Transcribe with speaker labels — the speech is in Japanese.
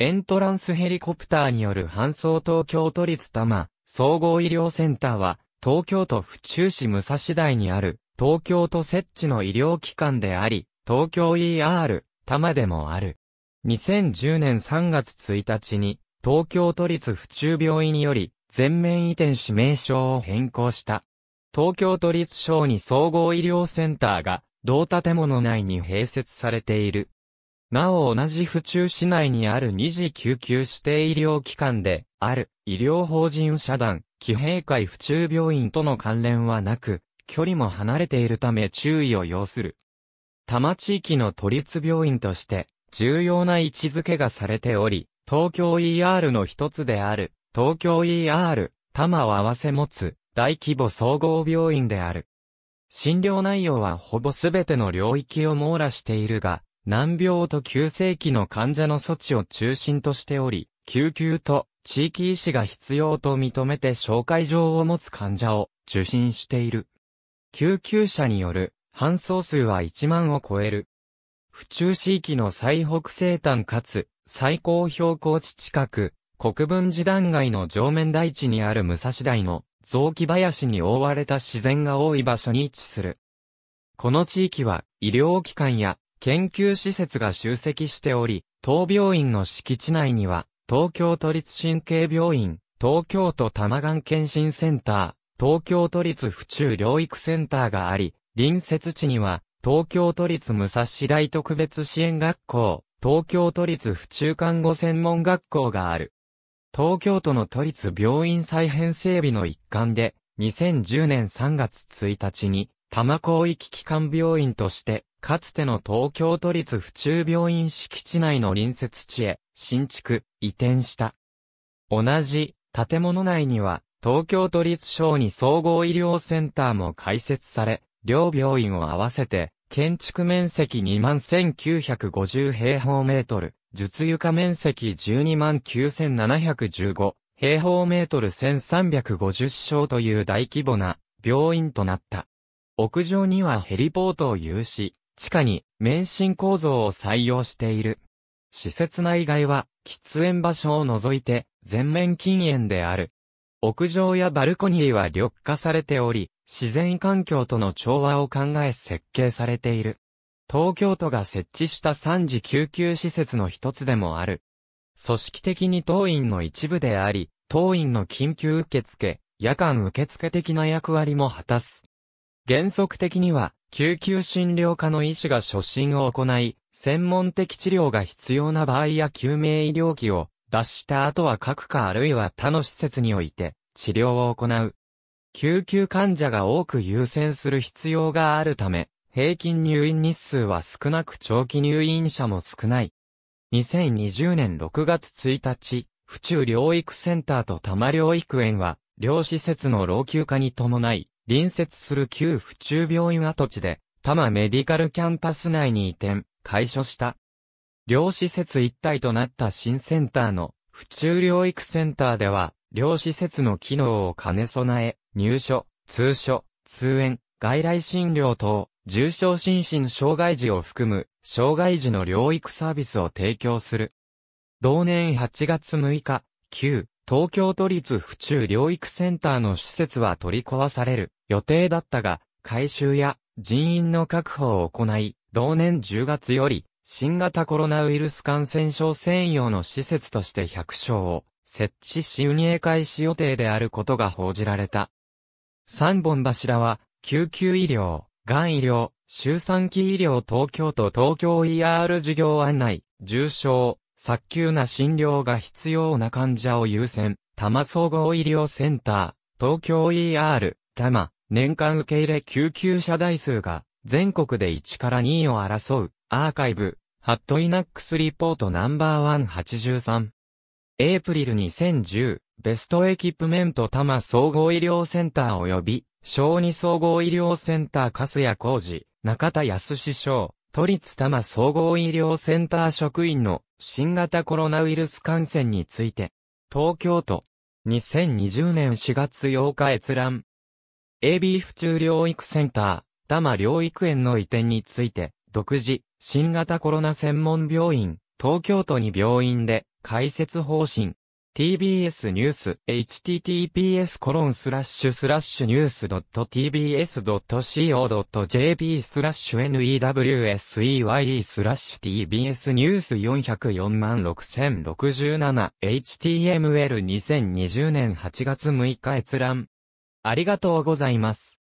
Speaker 1: エントランスヘリコプターによる搬送東京都立多摩総合医療センターは、東京都府中市武蔵台にある、東京都設置の医療機関であり、東京 ER、多摩でもある。2010年3月1日に、東京都立府中病院により、全面移転し名称を変更した。東京都立小児総合医療センターが、同建物内に併設されている。なお同じ府中市内にある二次救急指定医療機関で、ある医療法人社団、騎兵会府中病院との関連はなく、距離も離れているため注意を要する。多摩地域の都立病院として、重要な位置づけがされており、東京 ER の一つである、東京 ER、多摩を合わせ持つ、大規模総合病院である。診療内容はほぼすべての領域を網羅しているが、難病と急性期の患者の措置を中心としており、救急と地域医師が必要と認めて紹介状を持つ患者を受診している。救急車による搬送数は1万を超える。府中市域の最北西端かつ最高標高地近く、国分寺断崖の上面台地にある武蔵台の雑木林に覆われた自然が多い場所に位置する。この地域は医療機関や研究施設が集積しており、当病院の敷地内には、東京都立神経病院、東京都多摩がん検診センター、東京都立府中療育センターがあり、隣接地には、東京都立武蔵大特別支援学校、東京都立府中看護専門学校がある。東京都の都立病院再編整備の一環で、2010年3月1日に、多摩広域機関病院として、かつての東京都立府中病院敷地内の隣接地へ、新築、移転した。同じ、建物内には、東京都立小児総合医療センターも開設され、両病院を合わせて、建築面積21,950平方メートル、術床面積129,715平方メートル1,350床という大規模な病院となった。屋上にはヘリポートを有し、地下に免震構造を採用している。施設内外は喫煙場所を除いて全面禁煙である。屋上やバルコニーは緑化されており、自然環境との調和を考え設計されている。東京都が設置した3次救急施設の一つでもある。組織的に当院の一部であり、当院の緊急受付、夜間受付的な役割も果たす。原則的には、救急診療科の医師が初診を行い、専門的治療が必要な場合や救命医療機を出した後は各科あるいは他の施設において治療を行う。救急患者が多く優先する必要があるため、平均入院日数は少なく長期入院者も少ない。2020年6月1日、府中療育センターと多摩療育園は、両施設の老朽化に伴い、隣接する旧府中病院跡地で、多摩メディカルキャンパス内に移転、開所した。両施設一体となった新センターの府中療育センターでは、両施設の機能を兼ね備え、入所、通所、通園、外来診療等、重症心身障害児を含む、障害児の療育サービスを提供する。同年8月6日、旧、東京都立府中療育センターの施設は取り壊される。予定だったが、改修や人員の確保を行い、同年10月より、新型コロナウイルス感染症専用の施設として100床を設置し運営開始予定であることが報じられた。3本柱は、救急医療、がん医療、周産期医療東京都東京 ER 事業案内、重症、早急な診療が必要な患者を優先、多摩総合医療センター、東京 ER、多摩、年間受け入れ救急車台数が全国で1から2位を争うアーカイブ、ハットイナックスリポートナンバーン8 3エイプリル2010、ベストエキプメント多摩総合医療センター及び、小児総合医療センター粕谷浩二中田康師匠、都立多摩総合医療センター職員の新型コロナウイルス感染について、東京都、2020年4月8日閲覧、AB 府中療育センター、多摩療育園の移転について、独自、新型コロナ専門病院、東京都に病院で、開設方針。TBS ニュース、https コロンスラッシュスラッシュニュース .tbs.co.jp スラッシュ n e w s e y スラッシュ tbs ニュース404 6067 html 2020年8月6日閲覧ありがとうございます。